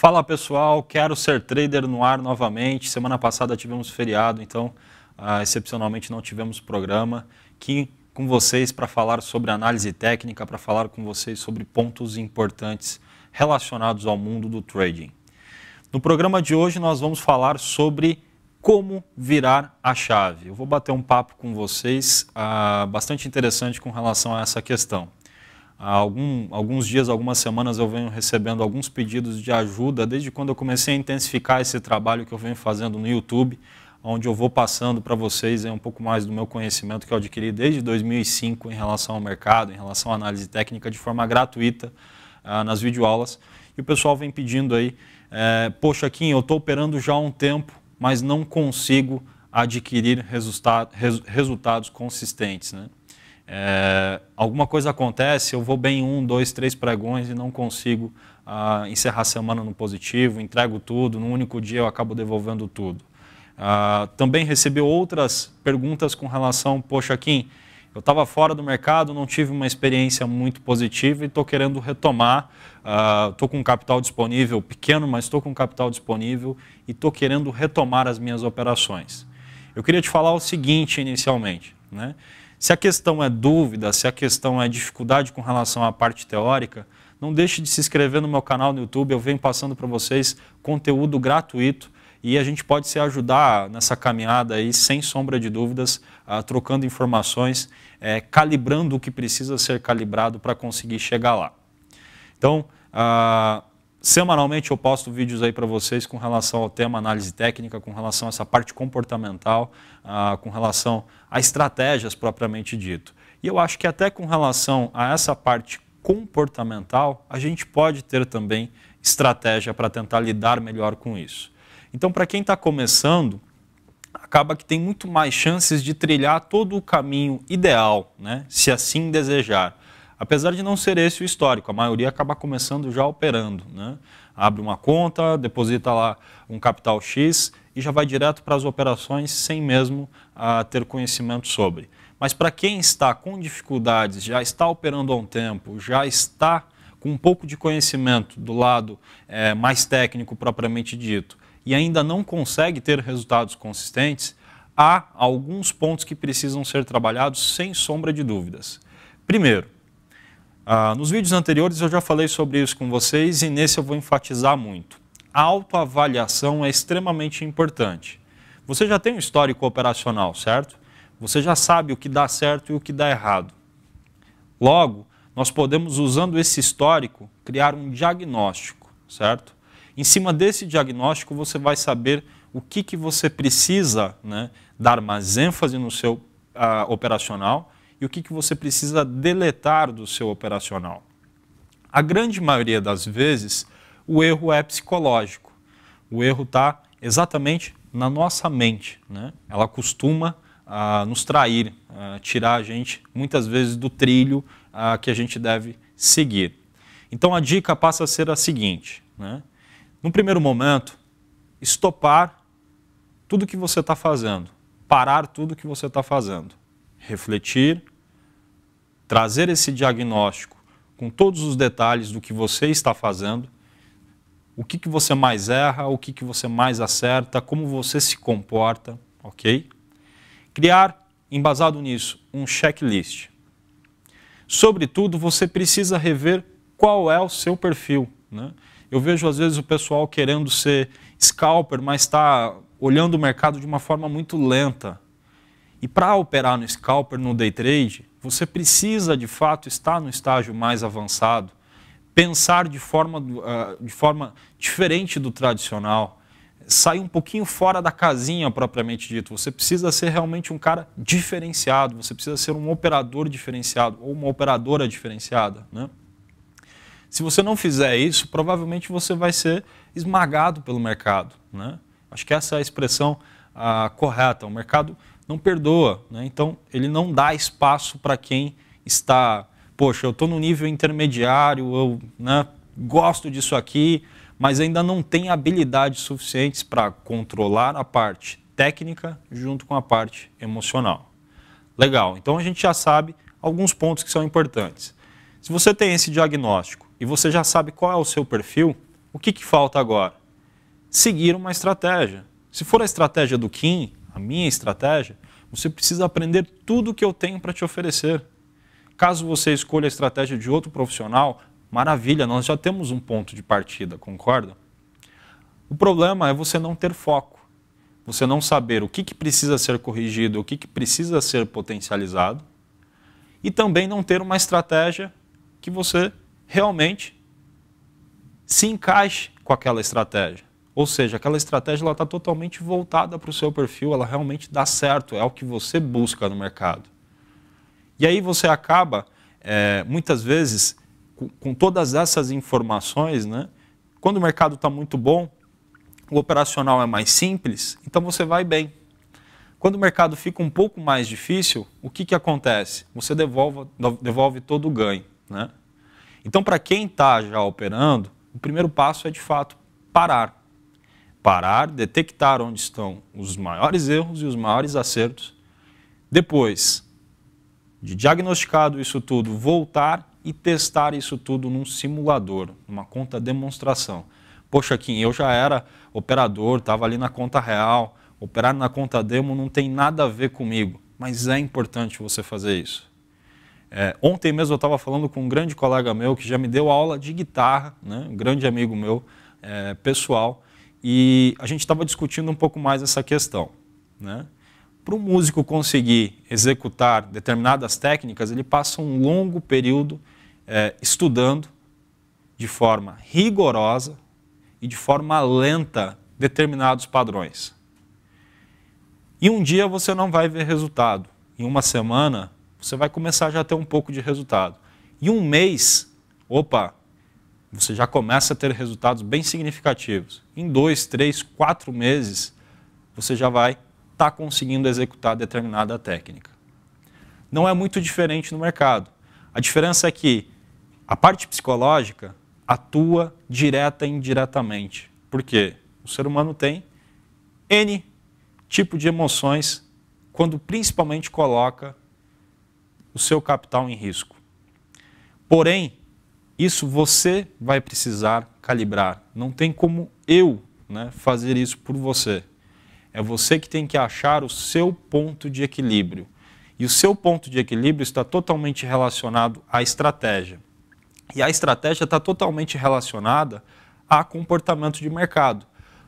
Fala pessoal, quero ser trader no ar novamente. Semana passada tivemos feriado, então ah, excepcionalmente não tivemos programa. Aqui com vocês para falar sobre análise técnica, para falar com vocês sobre pontos importantes relacionados ao mundo do trading. No programa de hoje nós vamos falar sobre como virar a chave. Eu vou bater um papo com vocês ah, bastante interessante com relação a essa questão. Há algum, alguns dias, algumas semanas eu venho recebendo alguns pedidos de ajuda desde quando eu comecei a intensificar esse trabalho que eu venho fazendo no YouTube, onde eu vou passando para vocês é um pouco mais do meu conhecimento que eu adquiri desde 2005 em relação ao mercado, em relação à análise técnica de forma gratuita ah, nas videoaulas. E o pessoal vem pedindo aí, eh, poxa, Kim, eu estou operando já há um tempo, mas não consigo adquirir resulta res resultados consistentes. Né? É, alguma coisa acontece, eu vou bem um, dois, três pregões e não consigo ah, encerrar a semana no positivo, entrego tudo, num único dia eu acabo devolvendo tudo. Ah, também recebi outras perguntas com relação, poxa, Kim, eu estava fora do mercado, não tive uma experiência muito positiva e estou querendo retomar. Estou uh, ah, com um capital disponível pequeno, mas estou com um capital disponível e estou querendo retomar as minhas operações. Eu queria te falar o seguinte inicialmente. Né? Se a questão é dúvida, se a questão é dificuldade com relação à parte teórica, não deixe de se inscrever no meu canal no YouTube, eu venho passando para vocês conteúdo gratuito e a gente pode se ajudar nessa caminhada aí, sem sombra de dúvidas, ah, trocando informações, eh, calibrando o que precisa ser calibrado para conseguir chegar lá. Então, ah, Semanalmente eu posto vídeos aí para vocês com relação ao tema análise técnica, com relação a essa parte comportamental, ah, com relação a estratégias propriamente dito. E eu acho que até com relação a essa parte comportamental, a gente pode ter também estratégia para tentar lidar melhor com isso. Então, para quem está começando, acaba que tem muito mais chances de trilhar todo o caminho ideal, né? se assim desejar. Apesar de não ser esse o histórico, a maioria acaba começando já operando. Né? Abre uma conta, deposita lá um capital X e já vai direto para as operações sem mesmo ah, ter conhecimento sobre. Mas para quem está com dificuldades, já está operando há um tempo, já está com um pouco de conhecimento do lado é, mais técnico propriamente dito e ainda não consegue ter resultados consistentes, há alguns pontos que precisam ser trabalhados sem sombra de dúvidas. Primeiro, ah, nos vídeos anteriores eu já falei sobre isso com vocês e nesse eu vou enfatizar muito. A autoavaliação é extremamente importante. Você já tem um histórico operacional, certo? Você já sabe o que dá certo e o que dá errado. Logo, nós podemos, usando esse histórico, criar um diagnóstico, certo? Em cima desse diagnóstico, você vai saber o que, que você precisa né, dar mais ênfase no seu uh, operacional e o que, que você precisa deletar do seu operacional. A grande maioria das vezes, o erro é psicológico. O erro está exatamente na nossa mente. Né? Ela costuma ah, nos trair, ah, tirar a gente muitas vezes do trilho ah, que a gente deve seguir. Então a dica passa a ser a seguinte: né? no primeiro momento, estopar tudo que você está fazendo, parar tudo que você está fazendo refletir, trazer esse diagnóstico com todos os detalhes do que você está fazendo, o que, que você mais erra, o que, que você mais acerta, como você se comporta, ok? Criar, embasado nisso, um checklist. Sobretudo, você precisa rever qual é o seu perfil. Né? Eu vejo, às vezes, o pessoal querendo ser scalper, mas está olhando o mercado de uma forma muito lenta. E para operar no scalper, no day trade, você precisa de fato estar no estágio mais avançado, pensar de forma, ah, de forma diferente do tradicional, sair um pouquinho fora da casinha propriamente dito. Você precisa ser realmente um cara diferenciado, você precisa ser um operador diferenciado ou uma operadora diferenciada. Né? Se você não fizer isso, provavelmente você vai ser esmagado pelo mercado. Né? Acho que essa é a expressão ah, correta. O mercado não perdoa. Né? Então, ele não dá espaço para quem está, poxa, eu estou no nível intermediário, eu né, gosto disso aqui, mas ainda não tem habilidades suficientes para controlar a parte técnica junto com a parte emocional. Legal, então a gente já sabe alguns pontos que são importantes. Se você tem esse diagnóstico e você já sabe qual é o seu perfil, o que, que falta agora? Seguir uma estratégia. Se for a estratégia do Kim, a minha estratégia, você precisa aprender tudo o que eu tenho para te oferecer. Caso você escolha a estratégia de outro profissional, maravilha, nós já temos um ponto de partida, concorda? O problema é você não ter foco, você não saber o que, que precisa ser corrigido, o que, que precisa ser potencializado, e também não ter uma estratégia que você realmente se encaixe com aquela estratégia. Ou seja, aquela estratégia está totalmente voltada para o seu perfil, ela realmente dá certo, é o que você busca no mercado. E aí você acaba, é, muitas vezes, com, com, todas essas informações, né? quando o mercado está muito bom, o operacional é mais simples, então você vai bem. Quando o mercado fica um pouco mais difícil, o que, que acontece? Você devolve, devolve todo o ganho. Né? Então, para quem está já operando, o primeiro passo é, de fato, parar parar, detectar onde estão os maiores erros e os maiores acertos. Depois de diagnosticado isso tudo, voltar e testar isso tudo num simulador, numa conta demonstração. Poxa, Kim, eu já era operador, estava ali na conta real, operar na conta demo não tem nada a ver comigo, mas é importante você fazer isso. É, ontem mesmo eu estava falando com um grande colega meu que já me deu aula de guitarra, né? um grande amigo meu é, pessoal, e a gente estava discutindo um pouco mais essa questão. Né? Para o músico conseguir executar determinadas técnicas, ele passa um longo período é, estudando de forma rigorosa e de forma lenta determinados padrões. E um dia você não vai ver resultado. Em uma semana, você vai começar já a ter um pouco de resultado. E um mês, opa, você já começa a ter resultados bem significativos. Em dois, três, quatro meses, você já vai estar tá conseguindo executar determinada técnica. Não é muito diferente no mercado. A diferença é que a parte psicológica atua direta e indiretamente. Por quê? O ser humano tem N tipo de emoções quando principalmente coloca o seu capital em risco. Porém, isso você vai precisar calibrar. Não tem como eu né, fazer isso por você. É você que tem que achar o seu ponto de equilíbrio. E o seu ponto de equilíbrio está totalmente relacionado à estratégia. E a estratégia está totalmente relacionada a comportamento de mercado.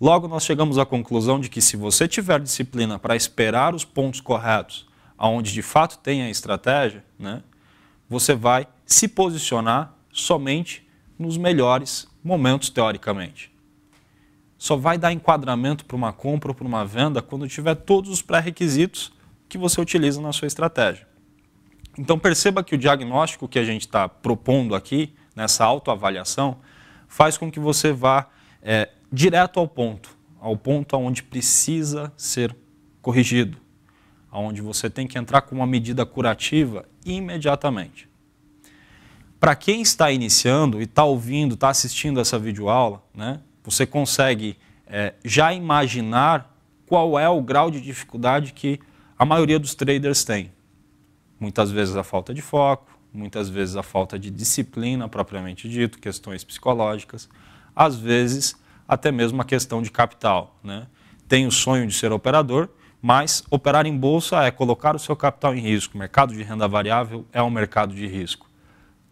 Logo, nós chegamos à conclusão de que se você tiver disciplina para esperar os pontos corretos, aonde de fato tem a estratégia, né, você vai se posicionar somente nos melhores momentos, teoricamente. Só vai dar enquadramento para uma compra ou para uma venda quando tiver todos os pré-requisitos que você utiliza na sua estratégia. Então perceba que o diagnóstico que a gente está propondo aqui, nessa autoavaliação, faz com que você vá é, direto ao ponto, ao ponto aonde precisa ser corrigido, aonde você tem que entrar com uma medida curativa imediatamente para quem está iniciando e está ouvindo, está assistindo essa videoaula, né, você consegue é, já imaginar qual é o grau de dificuldade que a maioria dos traders tem. Muitas vezes a falta de foco, muitas vezes a falta de disciplina propriamente dito, questões psicológicas, às vezes até mesmo a questão de capital. Né? Tem o sonho de ser operador, mas operar em bolsa é colocar o seu capital em risco. O mercado de renda variável é um mercado de risco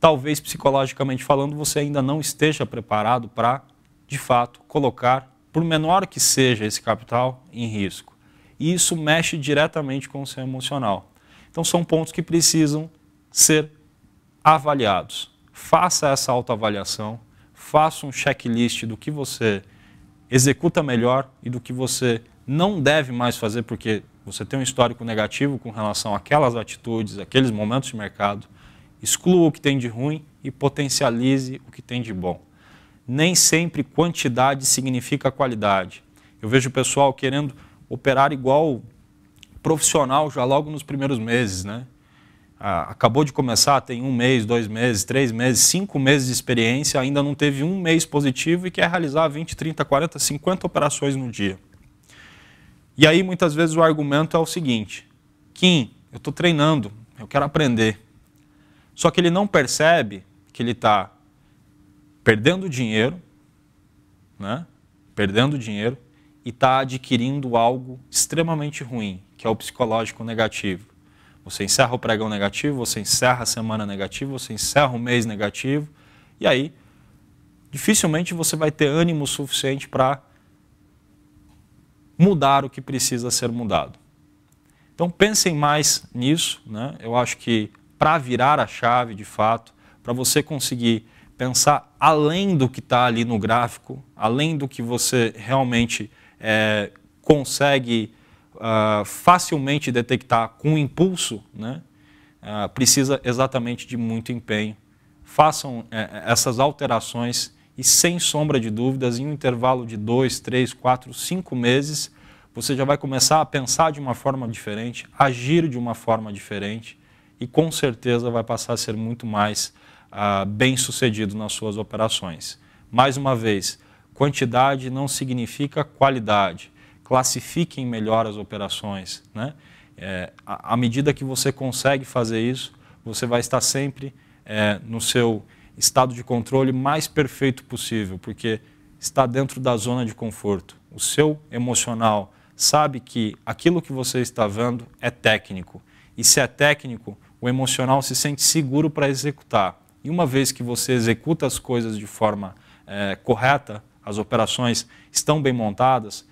talvez psicologicamente falando você ainda não esteja preparado para, de fato, colocar, por menor que seja esse capital, em risco. E isso mexe diretamente com o seu emocional. Então são pontos que precisam ser avaliados. Faça essa autoavaliação, faça um checklist do que você executa melhor e do que você não deve mais fazer porque você tem um histórico negativo com relação àquelas atitudes, aqueles momentos de mercado exclua o que tem de ruim e potencialize o que tem de bom. Nem sempre quantidade significa qualidade. Eu vejo o pessoal querendo operar igual profissional já logo nos primeiros meses, né? Ah, acabou de começar, tem um mês, dois meses, três meses, cinco meses de experiência, ainda não teve um mês positivo e quer realizar 20, 30, 40, 50 operações no dia. E aí, muitas vezes, o argumento é o seguinte: Kim, eu estou treinando, eu quero aprender. Só que ele não percebe que ele está perdendo dinheiro, né? perdendo dinheiro e está adquirindo algo extremamente ruim, que é o psicológico negativo. Você encerra o pregão negativo, você encerra a semana negativa, você encerra o mês negativo, e aí dificilmente você vai ter ânimo suficiente para mudar o que precisa ser mudado. Então pensem mais nisso, né? Eu acho que para virar a chave de fato, para você conseguir pensar além do que está ali no gráfico, além do que você realmente é, consegue uh, facilmente detectar com impulso, né? Uh, precisa exatamente de muito empenho. Façam uh, essas alterações e, sem sombra de dúvidas, em um intervalo de dois, três, quatro, cinco meses, você já vai começar a pensar de uma forma diferente, agir de uma forma diferente e com certeza vai passar a ser muito mais ah, bem sucedido nas suas operações. Mais uma vez, quantidade não significa qualidade. Classifiquem melhor as operações. Né? É, à medida que você consegue fazer isso, você vai estar sempre é, no seu estado de controle mais perfeito possível, porque está dentro da zona de conforto. O seu emocional sabe que aquilo que você está vendo é técnico. E se é técnico, o emocional se sente seguro para executar. E uma vez que você executa as coisas de forma é, correta, as operações estão bem montadas,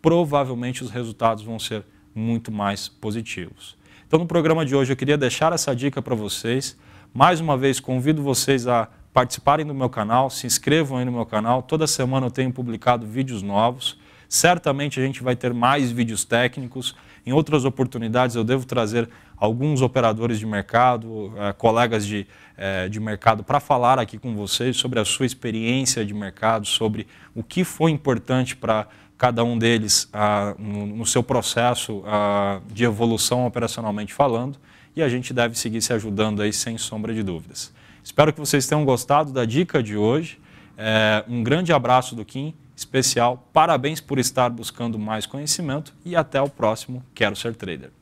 provavelmente os resultados vão ser muito mais positivos. Então, no programa de hoje, eu queria deixar essa dica para vocês. Mais uma vez, convido vocês a participarem do meu canal, se inscrevam aí no meu canal. Toda semana eu tenho publicado vídeos novos. Certamente a gente vai ter mais vídeos técnicos. Em outras oportunidades, eu devo trazer alguns operadores de mercado, eh, colegas de, eh, de mercado, para falar aqui com vocês sobre a sua experiência de mercado, sobre o que foi importante para cada um deles ah, no, no, seu processo ah, de evolução operacionalmente falando, e a gente deve seguir se ajudando aí sem sombra de dúvidas. Espero que vocês tenham gostado da dica de hoje. É, um grande abraço do Kim, especial, parabéns por estar buscando mais conhecimento e até o próximo Quero Ser Trader.